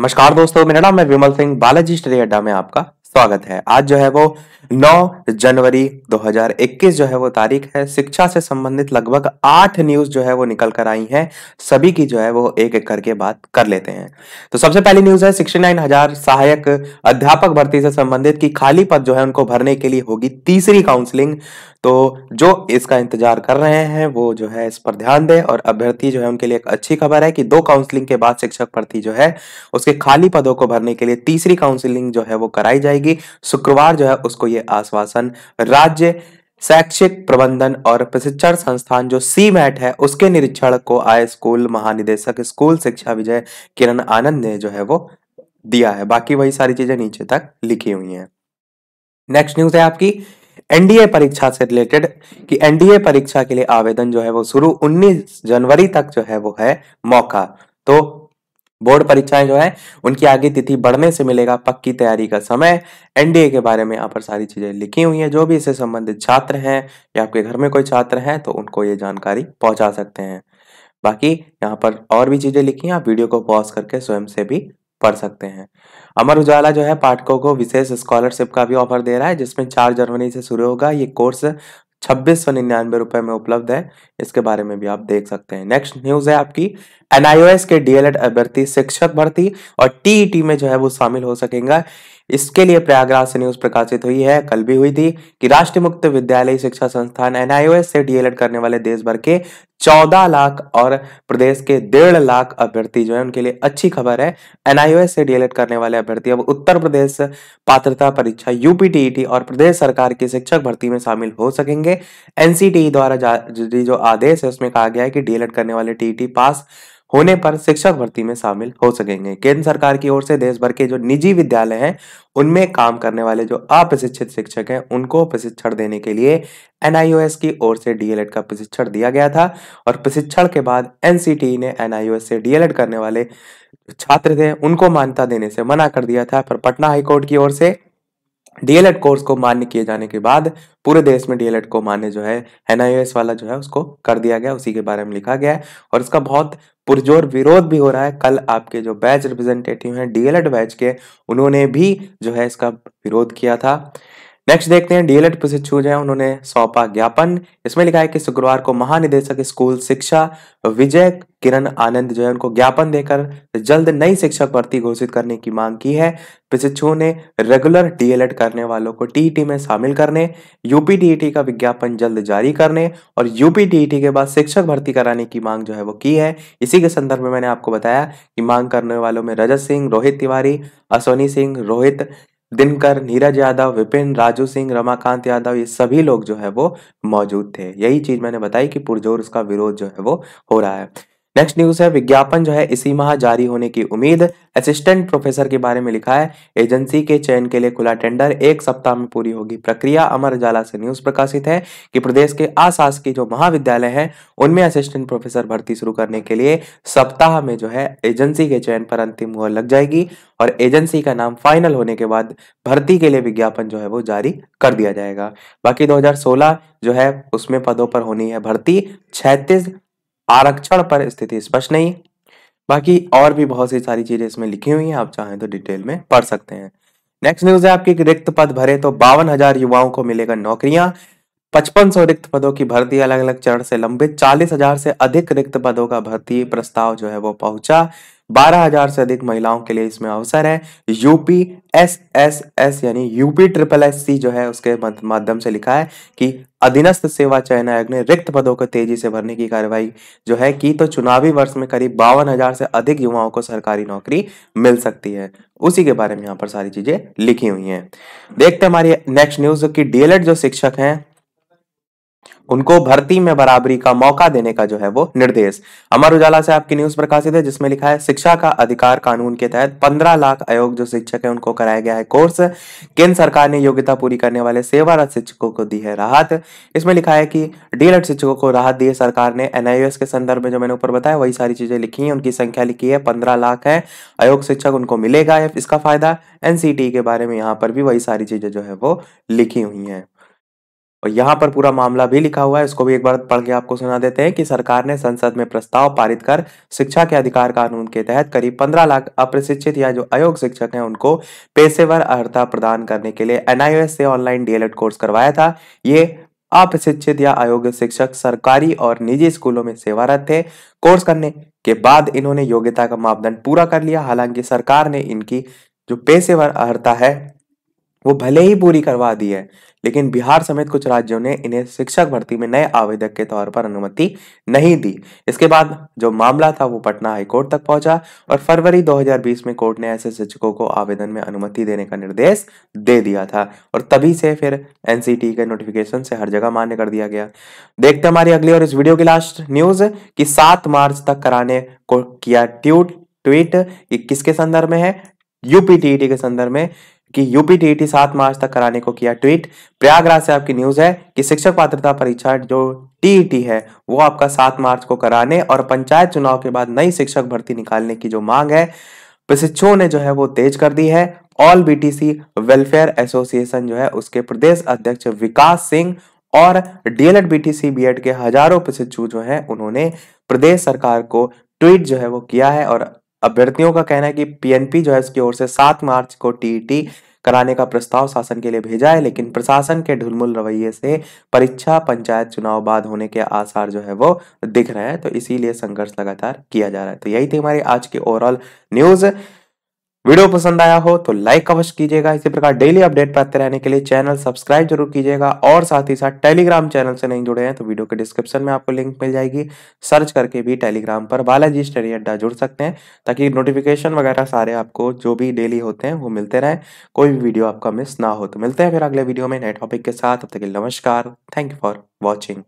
नमस्कार दोस्तों मेरा नाम है विमल सिंह बालाजी स्टडी अड्डा में आपका स्वागत है आज जो है वो 9 जनवरी 2021 जो है वो तारीख है शिक्षा से संबंधित लगभग आठ न्यूज जो है वो निकल कर आई हैं सभी की जो है वो एक एक करके बात कर लेते हैं तो सबसे पहली न्यूज है सिक्सटी नाइन हजार सहायक अध्यापक भर्ती से संबंधित की खाली पद जो है उनको भरने के लिए होगी तीसरी काउंसलिंग तो जो इसका इंतजार कर रहे हैं वो जो है इस पर ध्यान दें और अभ्यर्थी जो है उनके लिए एक अच्छी खबर है कि दो काउंसलिंग के बाद शिक्षक भर्ती जो है उसके खाली पदों को भरने के लिए तीसरी काउंसलिंग जो है वो कराई जाएगी शुक्रवार जो है उसको ये आश्वासन राज्य शैक्षिक प्रबंधन और प्रशिक्षण संस्थान जो सी मैट है उसके निरीक्षण को आए स्कूल महानिदेशक स्कूल शिक्षा विजय किरण आनंद ने जो है वो दिया है बाकी वही सारी चीजें नीचे तक लिखी हुई हैं नेक्स्ट न्यूज है आपकी एनडीए परीक्षा से रिलेटेड कि एनडीए परीक्षा के लिए आवेदन जो है वो शुरू 19 जनवरी तक जो है वो है मौका तो बोर्ड परीक्षाएं जो है उनकी आगे तिथि बढ़ने से मिलेगा पक्की तैयारी का समय एनडीए के बारे में यहाँ पर सारी चीजें लिखी हुई हैं जो भी इससे संबंधित छात्र हैं या आपके घर में कोई छात्र हैं तो उनको ये जानकारी पहुंचा सकते हैं बाकी यहाँ पर और भी चीजें लिखी हैं आप वीडियो को पॉज करके स्वयं से भी पढ़ सकते हैं अमर उजाला जो है पाठकों को विशेष स्कॉलरशिप का भी ऑफर दे रहा है जिसमें चार जनवरी से शुरू होगा ये कोर्स छब्बीस सौ निन्यानवे रुपए में उपलब्ध है इसके बारे में भी आप देख सकते हैं नेक्स्ट न्यूज है आपकी एनआईओएस के डीएलएड अभ्यर्थी शिक्षक भर्ती और टीईटी e में जो है वो शामिल हो सकेंगे इसके लिए प्रयागराज से न्यूज प्रकाशित हुई है कल भी हुई थी कि राष्ट्रीय मुक्त विद्यालय शिक्षा संस्थान एनआईओएस से डीएलएड करने वाले देश भर के चौदह लाख और प्रदेश के डेढ़ लाख अभ्यर्थी जो है उनके लिए अच्छी खबर है एनआईओएस से डीएलएड करने वाले अभ्यर्थी अब उत्तर प्रदेश पात्रता परीक्षा यूपीटीईटी e और प्रदेश सरकार की शिक्षक भर्ती में शामिल हो सकेंगे एनसीटीई e द्वारा जारी जो आदेश है उसमें कहा गया है कि डीएलएड करने वाले टीईटी e पास होने पर शिक्षक भर्ती में शामिल हो सकेंगे केंद्र सरकार की ओर से देश भर के जो निजी विद्यालय हैं उनमें काम करने वाले जो अप्रशिक्षित शिक्षक हैं उनको प्रशिक्षण देने के लिए एन की ओर से डीएलएड का प्रशिक्षण दिया गया था और प्रशिक्षण के बाद एन ने एन से डीएलएड करने वाले छात्र थे उनको मान्यता देने से मना कर दिया था पर पटना हाईकोर्ट की ओर से डीएलएड कोर्स e को मान्य किए जाने के बाद पूरे देश में डीएलएड e को मान्य जो है एनआईएस वाला जो है उसको कर दिया गया उसी के बारे में लिखा गया है और इसका बहुत पुरजोर विरोध भी हो रहा है कल आपके जो बैच रिप्रेजेंटेटिव हैं डीएलएड e बैच के उन्होंने भी जो है इसका विरोध किया था नेक्स्ट देखते हैं डीएलएड प्रशिक्षु छू है उन्होंने सौंपा ज्ञापन इसमें लिखा है कि शुक्रवार को महानिदेशक स्कूल शिक्षा विजय किरण आनंद जो है उनको ज्ञापन देकर जल्द नई शिक्षक भर्ती घोषित करने की मांग की है प्रशिक्षुओं ने रेगुलर डीएलएड करने वालों को टीईटी e में शामिल करने यूपी टीईटी e का विज्ञापन जल्द जारी करने और यूपी टीईटी e के बाद शिक्षक भर्ती कराने की मांग जो है वो की है इसी के संदर्भ में मैंने आपको बताया कि मांग करने वालों में रजत सिंह रोहित तिवारी अश्वनी सिंह रोहित दिनकर नीरज यादव विपिन राजू सिंह रमाकांत यादव ये सभी लोग जो है वो मौजूद थे यही चीज मैंने बताई कि पुरजोर उसका विरोध जो है वो हो रहा है नेक्स्ट न्यूज है विज्ञापन जो है इसी माह जारी होने की उम्मीद असिस्टेंट प्रोफेसर के बारे में लिखा है एजेंसी के चयन के लिए खुला टेंडर एक सप्ताह में पूरी होगी प्रक्रिया अमर उजाला से न्यूज प्रकाशित है कि प्रदेश के आसास के जो महाविद्यालय हैं उनमें असिस्टेंट प्रोफेसर भर्ती शुरू करने के लिए सप्ताह में जो है एजेंसी के चयन पर अंतिम मुहर लग जाएगी और एजेंसी का नाम फाइनल होने के बाद भर्ती के लिए विज्ञापन जो है वो जारी कर दिया जाएगा बाकी दो जो है उसमें पदों पर होनी है भर्ती छैतीस आरक्षण पर स्थिति स्पष्ट नहीं बाकी और भी बहुत सी सारी चीजें इसमें लिखी हुई हैं आप चाहें तो डिटेल में पढ़ सकते हैं नेक्स्ट न्यूज है आपकी रिक्त पद भरे तो बावन हजार युवाओं को मिलेगा नौकरियां पचपन सौ रिक्त पदों की भर्ती अलग अलग चरण से लंबित चालीस हजार से अधिक रिक्त पदों का भर्ती प्रस्ताव जो है वो पहुंचा बारह हजार से अधिक महिलाओं के लिए इसमें अवसर है यूपी एस एस एस यानी यूपी ट्रिपल एस सी जो है उसके माध्यम से लिखा है कि अधीनस्थ सेवा चयन आयोग ने रिक्त पदों को तेजी से भरने की कार्रवाई जो है की तो चुनावी वर्ष में करीब बावन हजार से अधिक युवाओं को सरकारी नौकरी मिल सकती है उसी के बारे में यहाँ पर सारी चीजें लिखी हुई हैं देखते हैं हमारी नेक्स्ट न्यूज की डीएलएड जो शिक्षक हैं उनको भर्ती में बराबरी का मौका देने का जो है वो निर्देश अमर उजाला से आपकी न्यूज प्रकाशित है जिसमें लिखा है शिक्षा का अधिकार कानून के तहत 15 लाख अयोग जो शिक्षक है उनको कराया गया है कोर्स केंद्र सरकार ने योग्यता पूरी करने वाले सेवारत शिक्षकों को दी है राहत इसमें लिखा है कि डीएलएड शिक्षकों को राहत दी है सरकार ने एनआईएस के संदर्भ में जो मैंने ऊपर बताया वही सारी चीजें लिखी है उनकी संख्या लिखी है पंद्रह लाख है अयोग शिक्षक उनको मिलेगा इसका फायदा एनसीटी के बारे में यहाँ पर भी वही सारी चीजें जो है वो लिखी हुई है और यहाँ पर पूरा मामला भी लिखा हुआ है इसको भी एक बार पढ़ के आपको सुना देते हैं कि सरकार ने संसद में प्रस्ताव पारित कर शिक्षा के अधिकार कानून के तहत करीब 15 लाख अप्रशिक्षित या जो अयोग शिक्षक हैं उनको पेशेवर अर्हता प्रदान करने के लिए एनआईएस से ऑनलाइन डीएलएड कोर्स करवाया था ये अप्रशिक्षित या अयोग्य शिक्षक सरकारी और निजी स्कूलों में सेवारत थे कोर्स करने के बाद इन्होंने योग्यता का मापदंड पूरा कर लिया हालांकि सरकार ने इनकी जो पेशेवर अर्हता है वो भले ही पूरी करवा दी है लेकिन बिहार समेत कुछ राज्यों ने इन्हें शिक्षक भर्ती में नए आवेदक के तौर पर अनुमति नहीं दी इसके बाद जो मामला था वो पटना हाईकोर्ट तक पहुंचा और फरवरी 2020 में कोर्ट ने ऐसे शिक्षकों को आवेदन में अनुमति देने का निर्देश दे दिया था और तभी से फिर एन के नोटिफिकेशन से हर जगह मान्य कर दिया गया देखते हमारी अगली और इस वीडियो की लास्ट न्यूज की सात मार्च तक कराने को किया ट्यूट ट्वीट किसके संदर्भ में है यूपीटीईटी के संदर्भ में कि यूपी टीईटी e सात मार्च तक कराने को किया ट्वीट प्रयागराज से आपकी न्यूज है कि शिक्षक पात्रता परीक्षा जो टीईटी e है वो आपका सात मार्च को कराने और पंचायत चुनाव के बाद नई शिक्षक भर्ती निकालने की जो मांग है प्रशिक्षुओं ने जो है वो तेज कर दी है ऑल बीटीसी वेलफेयर एसोसिएशन जो है उसके प्रदेश अध्यक्ष विकास सिंह और डीएलएड बीटीसी बीएड के हजारों प्रशिक्षु जो है उन्होंने प्रदेश सरकार को ट्वीट जो है वो किया है और अभ्यर्थियों का कहना है कि पीएनपी जो है इसकी ओर से सात मार्च को टीईटी e कराने का प्रस्ताव शासन के लिए भेजा है लेकिन प्रशासन के ढुलमुल रवैये से परीक्षा पंचायत चुनाव बाद होने के आसार जो है वो दिख रहे हैं तो इसीलिए संघर्ष लगातार किया जा रहा है तो यही थी हमारी आज की ओवरऑल न्यूज़ वीडियो पसंद आया हो तो लाइक अवश्य कीजिएगा इसी प्रकार डेली अपडेट पाते रहने के लिए चैनल सब्सक्राइब जरूर कीजिएगा और साथ ही साथ टेलीग्राम चैनल से नहीं जुड़े हैं तो वीडियो के डिस्क्रिप्शन में आपको लिंक मिल जाएगी सर्च करके भी टेलीग्राम पर बालाजी स्टडी अड्डा जुड़ सकते हैं ताकि नोटिफिकेशन वगैरह सारे आपको जो भी डेली होते हैं वो मिलते रहे कोई भी वीडियो आपका मिस ना हो तो मिलते हैं फिर अगले वीडियो में नए टॉपिक के साथ अब तक नमस्कार थैंक यू फॉर वॉचिंग